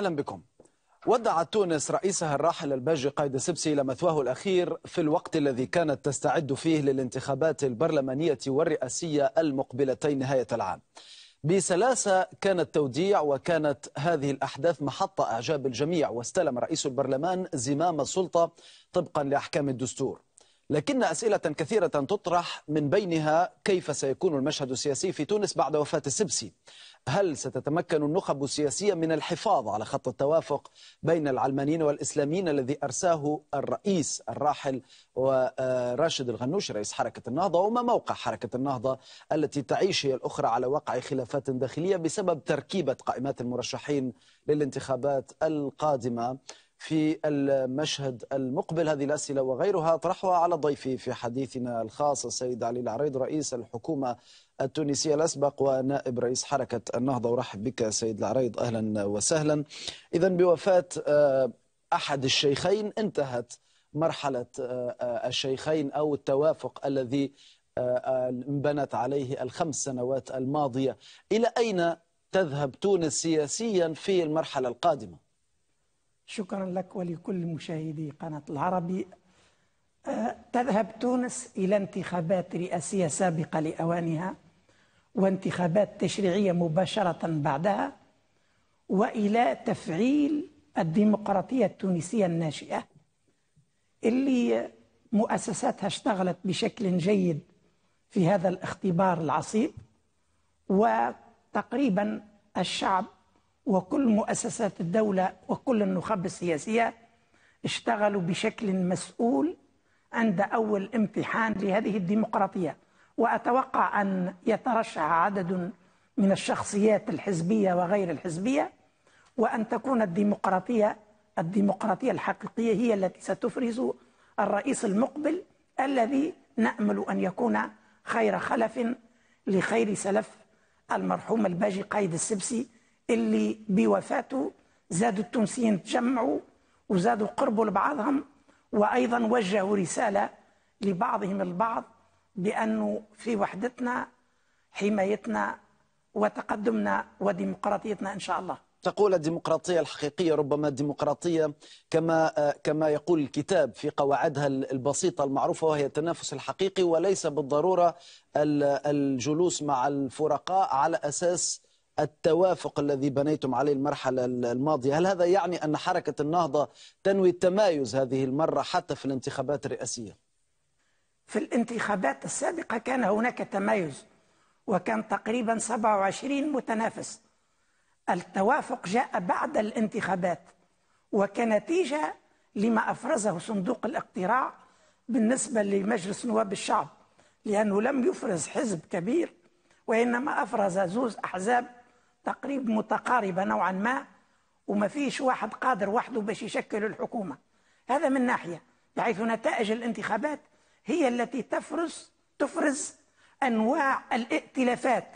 أهلا بكم ودعت تونس رئيسها الراحل الباجي قايد سبسي مثواه الأخير في الوقت الذي كانت تستعد فيه للانتخابات البرلمانية والرئاسية المقبلتين نهاية العام بسلاسة كان التوديع وكانت هذه الأحداث محط أعجاب الجميع واستلم رئيس البرلمان زمام السلطة طبقا لأحكام الدستور لكن أسئلة كثيرة تطرح من بينها كيف سيكون المشهد السياسي في تونس بعد وفاة السبسي هل ستتمكن النخب السياسية من الحفاظ على خط التوافق بين العلمانيين والإسلاميين الذي أرساه الرئيس الراحل وراشد الغنوش رئيس حركة النهضة وما موقع حركة النهضة التي تعيش هي الأخرى على وقع خلافات داخلية بسبب تركيبة قائمات المرشحين للانتخابات القادمة في المشهد المقبل هذه الأسئلة وغيرها طرحها على ضيفي في حديثنا الخاص السيد علي العريض رئيس الحكومة التونسية الأسبق ونائب رئيس حركة النهضة أرحب بك سيد العريض أهلا وسهلا إذا بوفاة آه، أحد الشيخين انتهت مرحلة آه، آه، الشيخين أو التوافق الذي انبنت عليه الخمس سنوات الماضية إلى أين تذهب تونس سياسيا في المرحلة القادمة؟ شكرا لك ولكل مشاهدي قناة العربي أه، تذهب تونس إلى انتخابات رئاسية سابقة لأوانها وانتخابات تشريعية مباشرة بعدها وإلى تفعيل الديمقراطية التونسية الناشئة اللي مؤسساتها اشتغلت بشكل جيد في هذا الاختبار العصيب وتقريبا الشعب وكل مؤسسات الدولة وكل النخب السياسية اشتغلوا بشكل مسؤول عند أول امتحان لهذه الديمقراطية وأتوقع أن يترشح عدد من الشخصيات الحزبية وغير الحزبية وأن تكون الديمقراطية الديمقراطية الحقيقية هي التي ستفرز الرئيس المقبل الذي نأمل أن يكون خير خلف لخير سلف المرحوم الباجي قايد السبسي اللي بوفاته زادوا التونسيين تجمعوا وزادوا قربوا لبعضهم وأيضا وجهوا رسالة لبعضهم البعض بأنه في وحدتنا حمايتنا وتقدمنا وديمقراطيتنا إن شاء الله تقول الديمقراطية الحقيقية ربما الديمقراطية كما كما يقول الكتاب في قواعدها البسيطة المعروفة وهي التنافس الحقيقي وليس بالضرورة الجلوس مع الفرقاء على أساس التوافق الذي بنيتم عليه المرحلة الماضية هل هذا يعني أن حركة النهضة تنوي التمايز هذه المرة حتى في الانتخابات الرئاسية في الانتخابات السابقة كان هناك تمايز وكان تقريبا 27 متنافس التوافق جاء بعد الانتخابات وكنتيجة لما أفرزه صندوق الاقتراع بالنسبة لمجلس نواب الشعب لأنه لم يفرز حزب كبير وإنما أفرز زوز أحزاب تقريب متقاربة نوعا ما وما فيش واحد قادر وحده باش يشكل الحكومة هذا من ناحية بحيث نتائج الانتخابات هي التي تفرز تفرز أنواع الائتلافات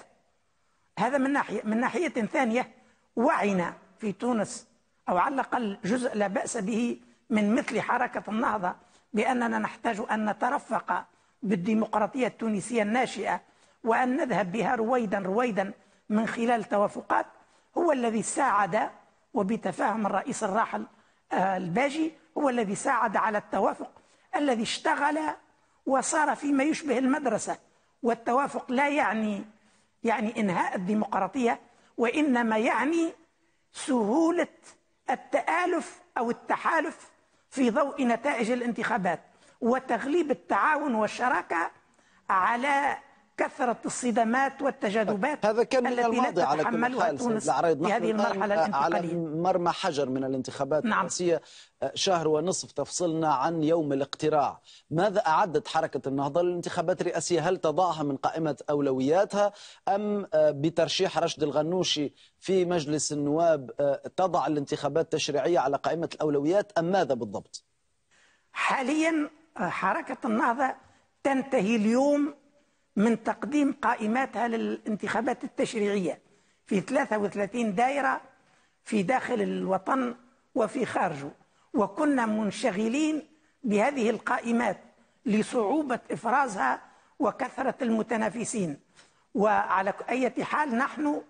هذا من ناحية من ناحية ثانية وعنا في تونس أو على الأقل جزء لا بأس به من مثل حركة النهضة بأننا نحتاج أن نترفق بالديمقراطية التونسية الناشئة وأن نذهب بها رويدا رويدا من خلال توافقات هو الذي ساعد وبتفاهم الرئيس الراحل آه، الباجي هو الذي ساعد على التوافق الذي اشتغل وصار فيما يشبه المدرسة والتوافق لا يعني يعني إنهاء الديمقراطية وإنما يعني سهولة التآلف أو التحالف في ضوء نتائج الانتخابات وتغليب التعاون والشراكة على كثرت الصدامات والتجاذبات هذا كان من الماضي على كل حال تونس في هذه المرحلة الانتقالية على مرمى حجر من الانتخابات نعم. الرئاسية آه، شهر ونصف تفصلنا عن يوم الاقتراع ماذا أعدت حركة النهضة للانتخابات الرئاسية هل تضعها من قائمة أولوياتها أم آه، بترشيح رشد الغنوشي في مجلس النواب آه، تضع الانتخابات التشريعية على قائمة الأولويات أم ماذا بالضبط حاليا حركة النهضة تنتهي اليوم من تقديم قائماتها للانتخابات التشريعية في 33 دائرة في داخل الوطن وفي خارجه وكنا منشغلين بهذه القائمات لصعوبة إفرازها وكثرة المتنافسين وعلى أي حال نحن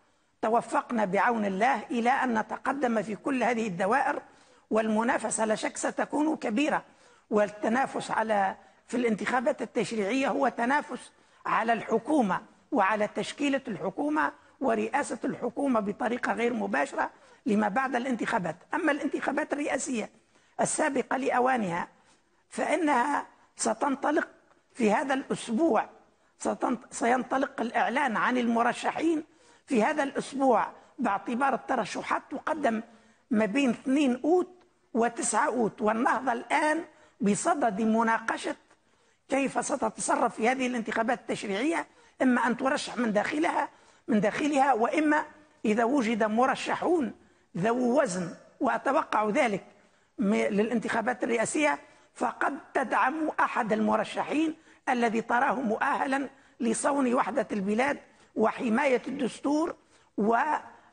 توفقنا بعون الله إلى أن نتقدم في كل هذه الدوائر والمنافسة لا شك ستكون كبيرة والتنافس على في الانتخابات التشريعية هو تنافس على الحكومة وعلى تشكيلة الحكومة ورئاسة الحكومة بطريقة غير مباشرة لما بعد الانتخابات أما الانتخابات الرئاسية السابقة لأوانها فإنها ستنطلق في هذا الأسبوع سينطلق الإعلان عن المرشحين في هذا الأسبوع باعتبار الترشحات تقدم ما بين 2 أوت و9 أوت والنهضة الآن بصدد مناقشة كيف ستتصرف في هذه الانتخابات التشريعية إما أن ترشح من داخلها من داخلها وإما إذا وجد مرشحون ذو وزن وأتوقع ذلك للانتخابات الرئاسية فقد تدعم أحد المرشحين الذي تراه مؤهلا لصون وحدة البلاد وحماية الدستور و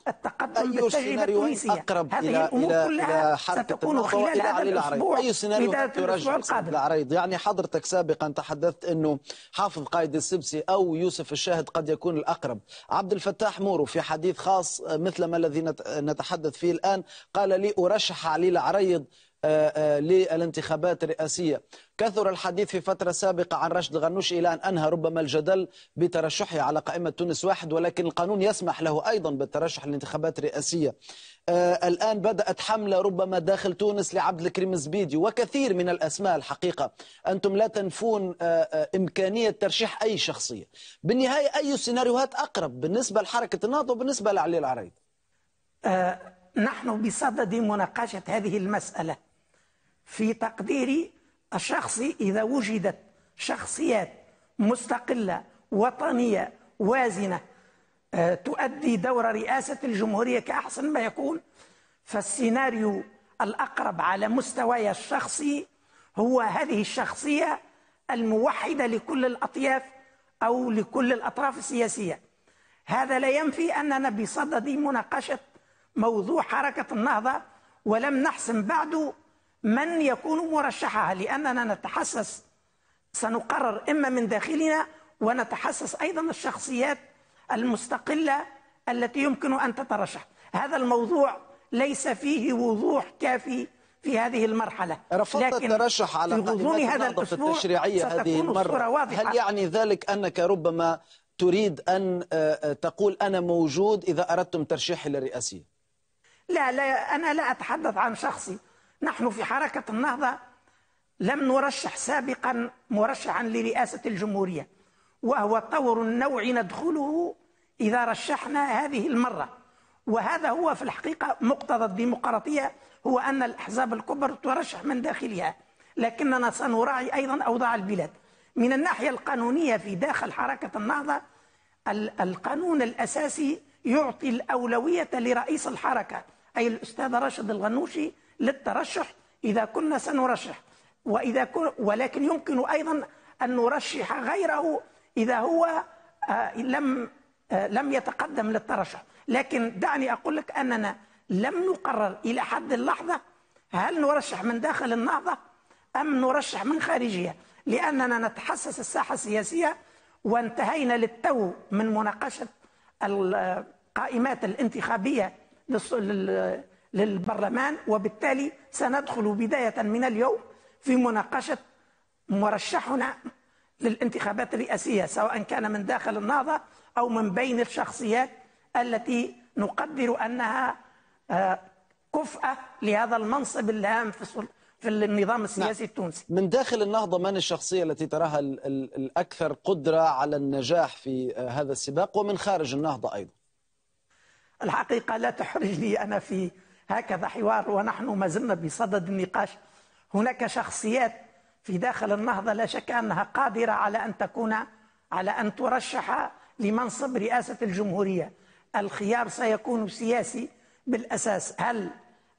التقدم أي سيناريو أقرب هذه إلى الأمور إلى كلها إلى ستكون خلال هذا الأسبوع أي سيناريو ترجع العريض يعني حضرتك سابقا تحدثت أنه حافظ قائد السبسي أو يوسف الشاهد قد يكون الأقرب عبد الفتاح مورو في حديث خاص مثل ما الذي نتحدث فيه الآن قال لي أرشح علي العريض آه، آه، للانتخابات الرئاسية كثر الحديث في فترة سابقة عن رشد غنوش إلى أن أنهى ربما الجدل بترشحه على قائمة تونس واحد ولكن القانون يسمح له أيضا بالترشح للانتخابات الرئاسية آه، الآن بدأت حملة ربما داخل تونس لعبد الكريم الزبيدي وكثير من الأسماء الحقيقة أنتم لا تنفون إمكانية ترشيح أي شخصية بالنهاية أي السيناريوهات أقرب بالنسبة لحركة النهضة وبالنسبة لعلي العريض نحن بصدد مناقشة هذه المسألة في تقديري الشخصي إذا وجدت شخصيات مستقلة وطنية وازنة آه، تؤدي دور رئاسة الجمهورية كأحسن ما يكون فالسيناريو الأقرب على مستواي الشخصي هو هذه الشخصية الموحدة لكل الأطياف أو لكل الأطراف السياسية هذا لا ينفي أننا بصدد مناقشة موضوع حركة النهضة ولم نحسم بعد من يكون مرشحها لأننا نتحسس سنقرر إما من داخلنا ونتحسس أيضا الشخصيات المستقلة التي يمكن أن تترشح هذا الموضوع ليس فيه وضوح كافي في هذه المرحلة رفضت الترشح على غضون هذا الأسبوع التشريعية هذه المرة واضحة. هل يعني ذلك أنك ربما تريد أن آه، آه، تقول أنا موجود إذا أردتم ترشيحي للرئاسية لا لا أنا لا أتحدث عن شخصي نحن في حركة النهضة لم نرشح سابقا مرشحا لرئاسة الجمهورية وهو طور النوع ندخله إذا رشحنا هذه المرة وهذا هو في الحقيقة مقتضى الديمقراطية هو أن الأحزاب الكبرى ترشح من داخلها لكننا سنراعي أيضا أوضاع البلاد من الناحية القانونية في داخل حركة النهضة القانون الأساسي يعطي الأولوية لرئيس الحركة أي الأستاذ راشد الغنوشي للترشح إذا كنا سنرشح وإذا كن ولكن يمكن أيضا أن نرشح غيره إذا هو آه، لم آه، لم يتقدم للترشح لكن دعني أقول لك أننا لم نقرر إلى حد اللحظة هل نرشح من داخل النهضة أم نرشح من خارجها لأننا نتحسس الساحة السياسية وانتهينا للتو من مناقشة القائمات آه، الانتخابية للبرلمان وبالتالي سندخل بداية من اليوم في مناقشة مرشحنا للانتخابات الرئاسية سواء كان من داخل النهضة أو من بين الشخصيات التي نقدر أنها آه، كفأة لهذا المنصب الهام في السلطة في النظام السياسي نعم. التونسي من داخل النهضة من الشخصية التي تراها الأكثر قدرة على النجاح في آه، هذا السباق ومن خارج النهضة أيضا الحقيقة لا تحرجني أنا في هكذا حوار ونحن ما زلنا بصدد النقاش هناك شخصيات في داخل النهضة لا شك أنها قادرة على أن تكون على أن ترشح لمنصب رئاسة الجمهورية الخيار سيكون سياسي بالأساس هل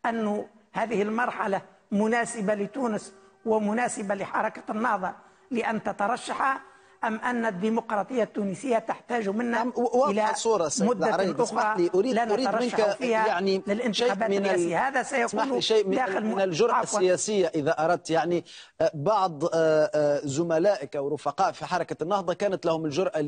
أن هذه المرحلة مناسبة لتونس ومناسبة لحركة النهضة لأن تترشح أم أن الديمقراطية التونسية تحتاج منا نعم، إلى صورة مدة أخرى لي أريد, لا أريد منك فيها يعني شيء من هذا سيكون شيء من, داخل من الجرأة عفوة. السياسية إذا أردت يعني آه، بعض آه، آه، زملائك أو رفقاء في حركة النهضة كانت لهم الجرأة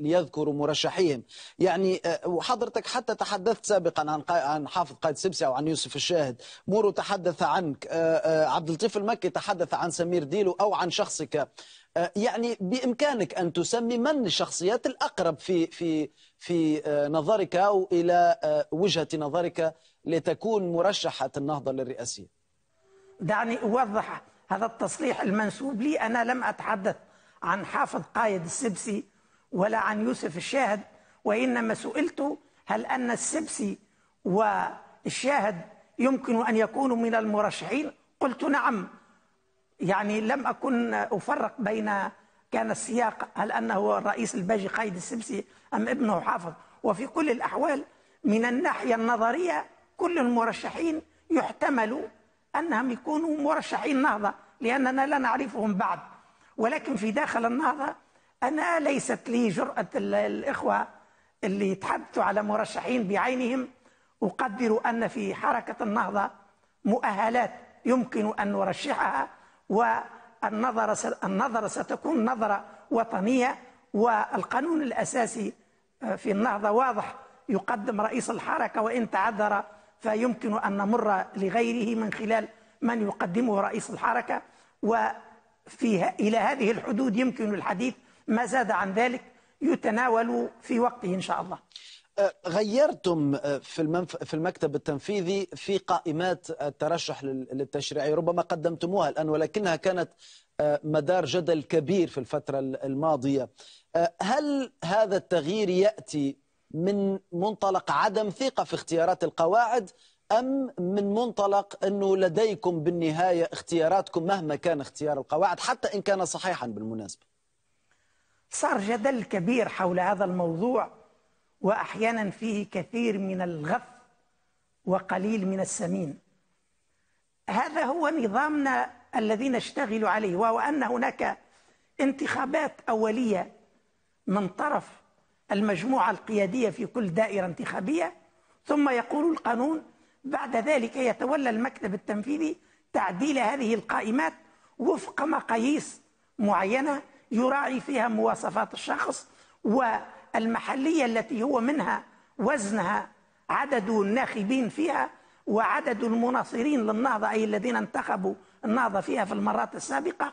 ليذكروا مرشحيهم يعني وحضرتك حتى تحدثت سابقا عن عن حافظ قائد سبسي أو عن يوسف الشاهد مورو تحدث عنك عبد اللطيف المكي تحدث عن سمير ديلو أو عن شخصك آه، يعني بامكانك ان تسمي من الشخصيات الاقرب في في في آه، نظرك او الى آه، وجهه نظرك لتكون مرشحه النهضه للرئاسيه. دعني اوضح هذا التصريح المنسوب لي انا لم اتحدث عن حافظ قايد السبسي ولا عن يوسف الشاهد وانما سئلت هل ان السبسي والشاهد يمكن ان يكونوا من المرشحين؟ قلت نعم يعني لم أكن أفرق بين كان السياق هل أنه الرئيس الباجي قايد السبسي أم ابنه حافظ وفي كل الأحوال من الناحية النظرية كل المرشحين يحتمل أنهم يكونوا مرشحين نهضة لأننا لا نعرفهم بعد ولكن في داخل النهضة أنا ليست لي جرأة الإخوة اللي تحدثوا على مرشحين بعينهم أقدر أن في حركة النهضة مؤهلات يمكن أن نرشحها والنظرة النظرة ستكون نظرة وطنية والقانون الأساسي آه، في النهضة واضح يقدم رئيس الحركة وإن تعذر فيمكن أن نمر لغيره من خلال من يقدمه رئيس الحركة وفي إلى هذه الحدود يمكن الحديث ما زاد عن ذلك يتناول في وقته إن شاء الله غيرتم آه، في المنف... في المكتب التنفيذي في قائمات الترشح للتشريعي ربما قدمتموها الان ولكنها كانت آه، مدار جدل كبير في الفتره الماضيه آه، هل هذا التغيير ياتي من منطلق عدم ثقه في اختيارات القواعد ام من منطلق انه لديكم بالنهايه اختياراتكم مهما كان اختيار القواعد حتى ان كان صحيحا بالمناسبه صار جدل كبير حول هذا الموضوع وأحيانا فيه كثير من الغث وقليل من السمين هذا هو نظامنا الذي نشتغل عليه وهو أن هناك انتخابات أولية من طرف المجموعة القيادية في كل دائرة انتخابية ثم يقول القانون بعد ذلك يتولى المكتب التنفيذي تعديل هذه القائمات وفق مقاييس معينة يراعي فيها مواصفات الشخص و المحلية التي هو منها وزنها عدد الناخبين فيها وعدد المناصرين للنهضة أي الذين انتخبوا النهضة فيها في المرات السابقة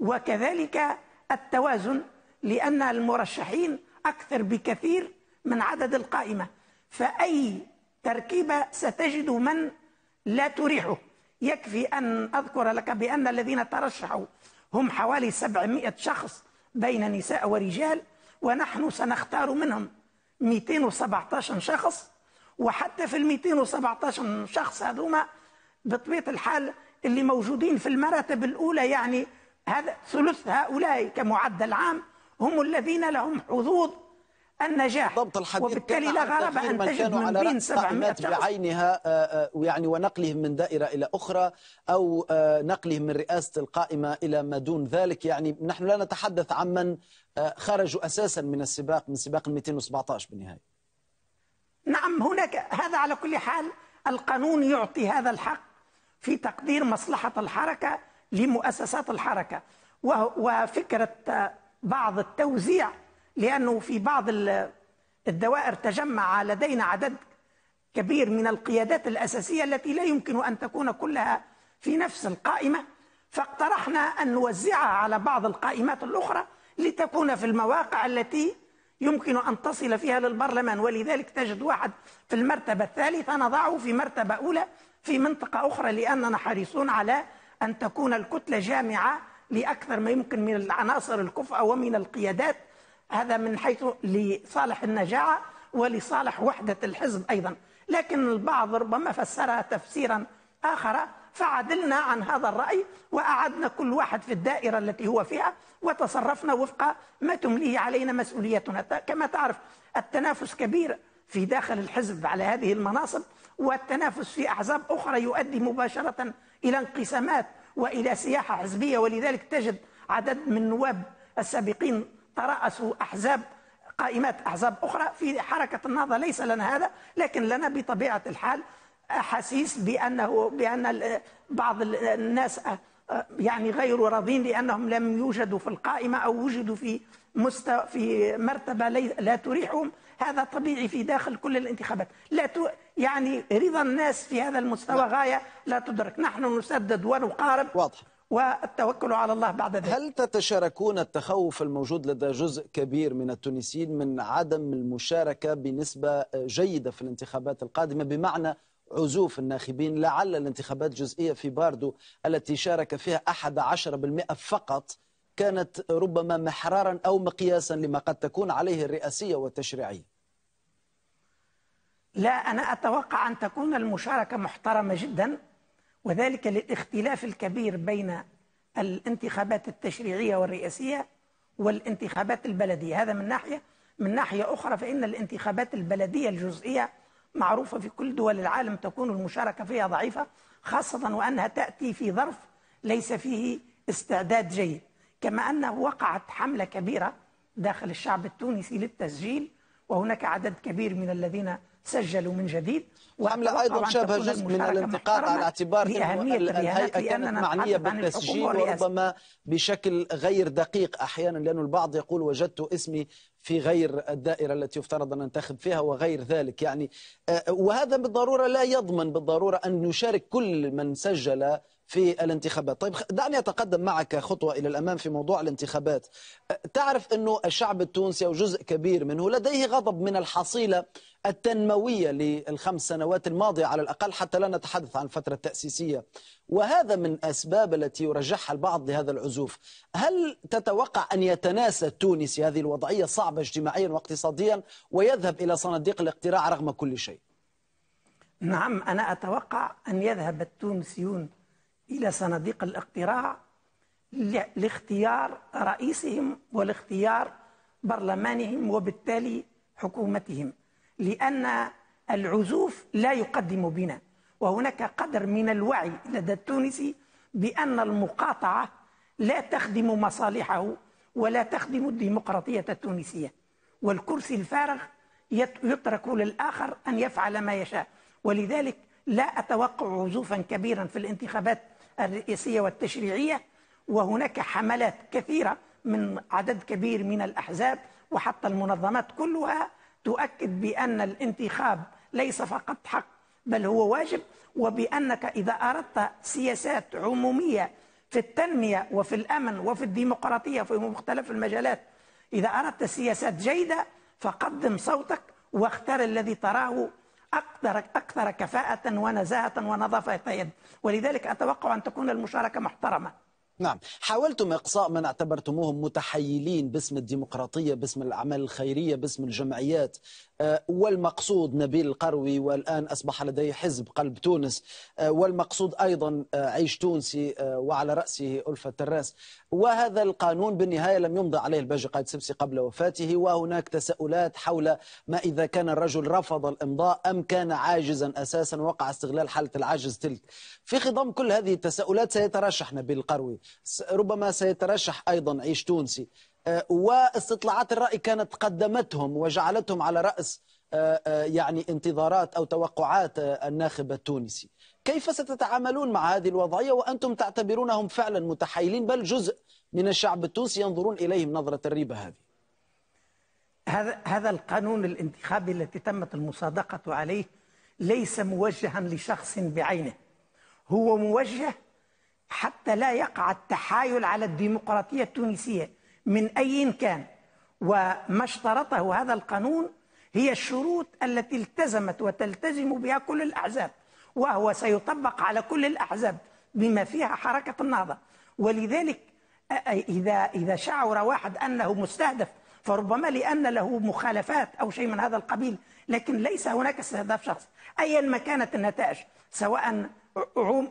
وكذلك التوازن لأن المرشحين أكثر بكثير من عدد القائمة فأي تركيبة ستجد من لا تريحه يكفي أن أذكر لك بأن الذين ترشحوا هم حوالي 700 شخص بين نساء ورجال ونحن سنختار منهم 217 شخص وحتى في ال 217 شخص هذوما بطبيعه الحال اللي موجودين في المراتب الاولى يعني هذا ثلث هؤلاء كمعدل عام هم الذين لهم حظوظ النجاح ضبط الحديث وبالتالي لا غرابة أن تجد من بين 700 شخص بعينها آه، آه، آه، يعني ونقلهم من دائرة إلى أخرى أو نقلهم من رئاسة القائمة إلى ما دون ذلك يعني نحن لا نتحدث عمن خرجوا أساسا من السباق من سباق ال 217 بالنهاية نعم هناك هذا على كل حال القانون يعطي هذا الحق في تقدير مصلحة الحركة لمؤسسات الحركة وفكرة بعض التوزيع لأنه في بعض الدوائر تجمع لدينا عدد كبير من القيادات الأساسية التي لا يمكن أن تكون كلها في نفس القائمة فاقترحنا أن نوزعها على بعض القائمات الأخرى لتكون في المواقع التي يمكن أن تصل فيها للبرلمان ولذلك تجد واحد في المرتبة الثالثة نضعه في مرتبة أولى في منطقة أخرى لأننا حريصون على أن تكون الكتلة جامعة لأكثر ما يمكن من العناصر الكفؤه ومن القيادات هذا من حيث لصالح النجاعة ولصالح وحدة الحزب أيضا لكن البعض ربما فسرها تفسيرا آخر فعدلنا عن هذا الرأي وأعدنا كل واحد في الدائرة التي هو فيها وتصرفنا وفق ما تمليه علينا مسؤوليتنا كما تعرف التنافس كبير في داخل الحزب على هذه المناصب والتنافس في أحزاب أخرى يؤدي مباشرة إلى انقسامات وإلى سياحة حزبية ولذلك تجد عدد من النواب السابقين تراسوا أحزاب قائمات أحزاب أخرى في حركة النهضة ليس لنا هذا لكن لنا بطبيعة الحال أحاسيس بأنه بأن بعض الناس آه، يعني غير راضين لأنهم لم يوجدوا في القائمة أو وجدوا في مستوى في مرتبة لا تريحهم هذا طبيعي في داخل كل الانتخابات لا ت... يعني رضا الناس في هذا المستوى نعم. غاية لا تدرك نحن نسدد ونقارب واضح والتوكل على الله بعد ذلك هل تتشاركون التخوف الموجود لدى جزء كبير من التونسيين من عدم المشاركة بنسبة جيدة في الانتخابات القادمة بمعنى عزوف الناخبين لعل الانتخابات الجزئية في باردو التي شارك فيها أحد عشر بالمئة فقط كانت ربما محرارا أو مقياسا لما قد تكون عليه الرئاسية والتشريعية لا أنا أتوقع أن تكون المشاركة محترمة جدا وذلك للاختلاف الكبير بين الانتخابات التشريعية والرئاسية والانتخابات البلدية هذا من ناحية من ناحية أخرى فإن الانتخابات البلدية الجزئية معروفة في كل دول العالم تكون المشاركة فيها ضعيفة خاصة وأنها تأتي في ظرف ليس فيه استعداد جيد كما أنه وقعت حملة كبيرة داخل الشعب التونسي للتسجيل وهناك عدد كبير من الذين سجلوا من جديد حملة نعم، أيضا شابهة جزء من الانتقاد على اعتبار أن الهيئة كانت معنية بالتسجيل وربما بشكل غير دقيق أحيانا لأن البعض يقول وجدت اسمي في غير الدائرة التي يفترض أن ننتخب فيها وغير ذلك يعني آه، وهذا بالضرورة لا يضمن بالضرورة أن نشارك كل من سجل في الانتخابات طيب دعني أتقدم معك خطوة إلى الأمام في موضوع الانتخابات تعرف أنه الشعب التونسي أو جزء كبير منه لديه غضب من الحصيلة التنموية للخمس سنوات الماضية على الأقل حتى لا نتحدث عن الفترة التأسيسية وهذا من أسباب التي يرجحها البعض لهذا العزوف هل تتوقع أن يتناسى التونسي هذه الوضعية صعبة اجتماعيا واقتصاديا ويذهب إلى صناديق الاقتراع رغم كل شيء نعم أنا أتوقع أن يذهب التونسيون إلى صناديق الاقتراع لاختيار رئيسهم ولاختيار برلمانهم وبالتالي حكومتهم لأن العزوف لا يقدم بنا وهناك قدر من الوعي لدى التونسي بأن المقاطعة لا تخدم مصالحه ولا تخدم الديمقراطية التونسية والكرسي الفارغ يترك للآخر أن يفعل ما يشاء ولذلك لا أتوقع عزوفا كبيرا في الانتخابات الرئيسية والتشريعية وهناك حملات كثيرة من عدد كبير من الأحزاب وحتى المنظمات كلها تؤكد بأن الانتخاب ليس فقط حق بل هو واجب وبأنك إذا أردت سياسات عمومية في التنمية وفي الأمن وفي الديمقراطية في مختلف المجالات إذا أردت سياسات جيدة فقدم صوتك واختر الذي تراه أكثر أكثر كفاءة ونزاهة ونظافة يد ولذلك أتوقع أن تكون المشاركة محترمة نعم حاولتم إقصاء من اعتبرتموهم متحيلين باسم الديمقراطية باسم الأعمال الخيرية باسم الجمعيات آه، والمقصود نبيل القروي والآن أصبح لديه حزب قلب تونس آه، والمقصود أيضا آه، عيش تونسي وعلى رأسه ألفة الراس وهذا القانون بالنهاية لم يمضى عليه الباجي قائد سبسي قبل وفاته وهناك تساؤلات حول ما إذا كان الرجل رفض الإمضاء أم كان عاجزا أساسا وقع استغلال حالة العجز تلك في خضم كل هذه التساؤلات سيترشح نبيل القروي ربما سيترشح أيضا عيش تونسي آه، واستطلاعات الرأي كانت قدمتهم وجعلتهم على رأس آه، آه، يعني انتظارات أو توقعات الناخب التونسي كيف ستتعاملون مع هذه الوضعية وأنتم تعتبرونهم فعلا متحيلين بل جزء من الشعب التونسي ينظرون إليهم نظرة الريبة هذه هذا هذا القانون الانتخابي التي تمت المصادقة عليه ليس موجها لشخص بعينه هو موجه حتى لا يقع التحايل على الديمقراطية التونسية من أي كان وما اشترطه هذا القانون هي الشروط التي التزمت وتلتزم بها كل الأحزاب وهو سيطبق على كل الأحزاب بما فيها حركة النهضة ولذلك إذا إذا شعر واحد أنه مستهدف فربما لأن له مخالفات أو شيء من هذا القبيل لكن ليس هناك استهداف شخص أيا ما كانت النتائج سواء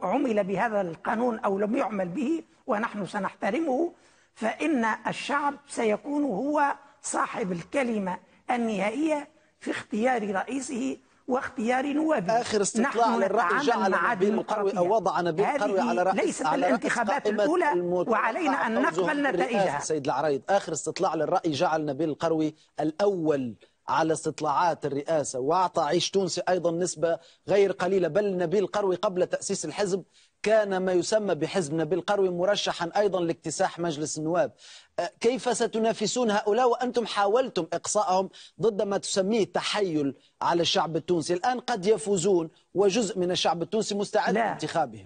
عمل بهذا القانون أو لم يعمل به ونحن سنحترمه فإن الشعب سيكون هو صاحب الكلمة النهائية في اختيار رئيسه واختيار نوابه اخر استطلاع للراي جعل نبيل القروي او وضع نبيل القروي على رأس ليست على الانتخابات الاولى وعلينا ان نقبل نتائجها سيد العريض اخر استطلاع للراي جعل نبيل القروي الاول على استطلاعات الرئاسة وأعطى عيش تونسي أيضا نسبة غير قليلة بل نبيل قروي قبل تأسيس الحزب كان ما يسمى بحزب نبيل قروي مرشحا أيضا لاكتساح مجلس النواب أه، كيف ستنافسون هؤلاء وأنتم حاولتم إقصائهم ضد ما تسميه تحيل على الشعب التونسي الآن قد يفوزون وجزء من الشعب التونسي مستعد لانتخابهم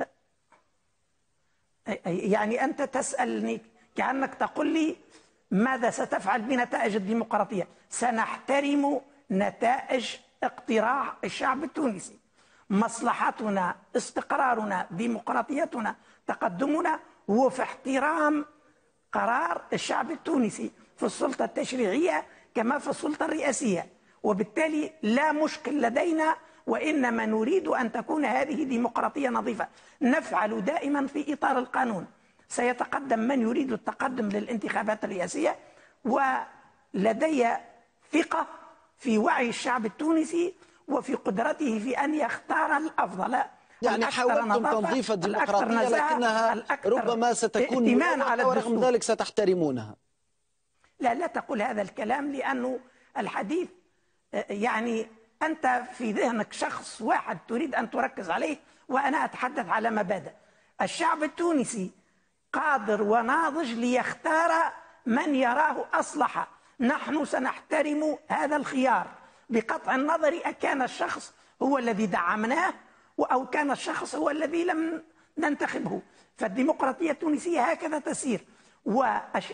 يعني أنت تسألني كأنك تقول لي ماذا ستفعل بنتائج الديمقراطية سنحترم نتائج اقتراع الشعب التونسي مصلحتنا استقرارنا ديمقراطيتنا تقدمنا هو في احترام قرار الشعب التونسي في السلطة التشريعية كما في السلطة الرئاسية وبالتالي لا مشكل لدينا وإنما نريد أن تكون هذه ديمقراطية نظيفة نفعل دائما في إطار القانون سيتقدم من يريد التقدم للانتخابات الرئاسية ولدي ثقة في وعي الشعب التونسي وفي قدرته في أن يختار الأفضل يعني حاولتم تنظيف الديمقراطية لكنها ربما ستكون على ورغم ذلك ستحترمونها لا لا تقول هذا الكلام لأنه الحديث يعني أنت في ذهنك شخص واحد تريد أن تركز عليه وأنا أتحدث على مبادئ الشعب التونسي قادر وناضج ليختار من يراه أصلح نحن سنحترم هذا الخيار بقطع النظر أكان الشخص هو الذي دعمناه أو كان الشخص هو الذي لم ننتخبه فالديمقراطية التونسية هكذا تسير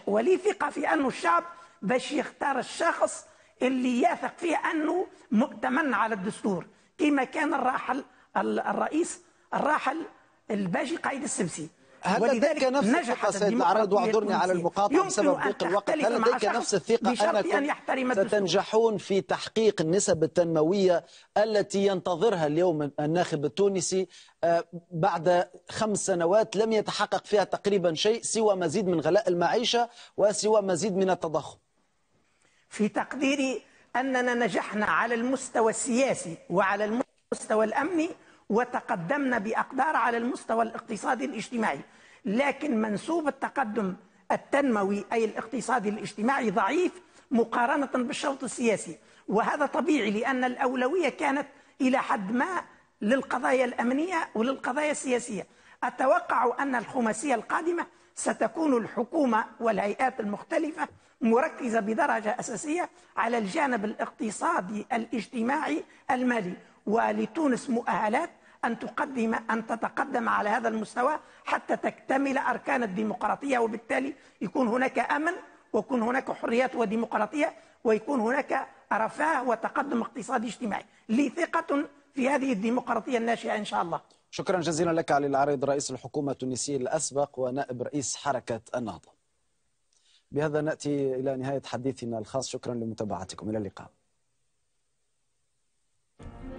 ولي ثقة في أنه الشعب باش يختار الشخص اللي يثق فيه أنه مؤتمن على الدستور كما كان الراحل الرئيس الراحل الباجي قايد السمسي هل لديك نفس الثقة سيد العراد واعذرني على المقاطعة بسبب ضيق الوقت هل لديك نفس الثقة أنكم ستنجحون في تحقيق النسب التنموية التي ينتظرها اليوم الناخب التونسي آه، بعد خمس سنوات لم يتحقق فيها تقريبا شيء سوى مزيد من غلاء المعيشة وسوى مزيد من التضخم في تقديري أننا نجحنا على المستوى السياسي وعلى المستوى الأمني وتقدمنا بأقدار على المستوى الاقتصادي الاجتماعي لكن منسوب التقدم التنموي أي الاقتصادي الاجتماعي ضعيف مقارنة بالشوط السياسي وهذا طبيعي لأن الأولوية كانت إلى حد ما للقضايا الأمنية وللقضايا السياسية أتوقع أن الخماسية القادمة ستكون الحكومة والهيئات المختلفة مركزة بدرجة أساسية على الجانب الاقتصادي الاجتماعي المالي ولتونس مؤهلات أن تقدم أن تتقدم على هذا المستوى حتى تكتمل أركان الديمقراطية وبالتالي يكون هناك أمن ويكون هناك حريات وديمقراطية ويكون هناك رفاه وتقدم اقتصادي اجتماعي لي ثقة في هذه الديمقراطية الناشئة إن شاء الله شكرا جزيلا لك علي العريض رئيس الحكومة التونسية الأسبق ونائب رئيس حركة النهضة بهذا نأتي إلى نهاية حديثنا الخاص شكرا لمتابعتكم إلى اللقاء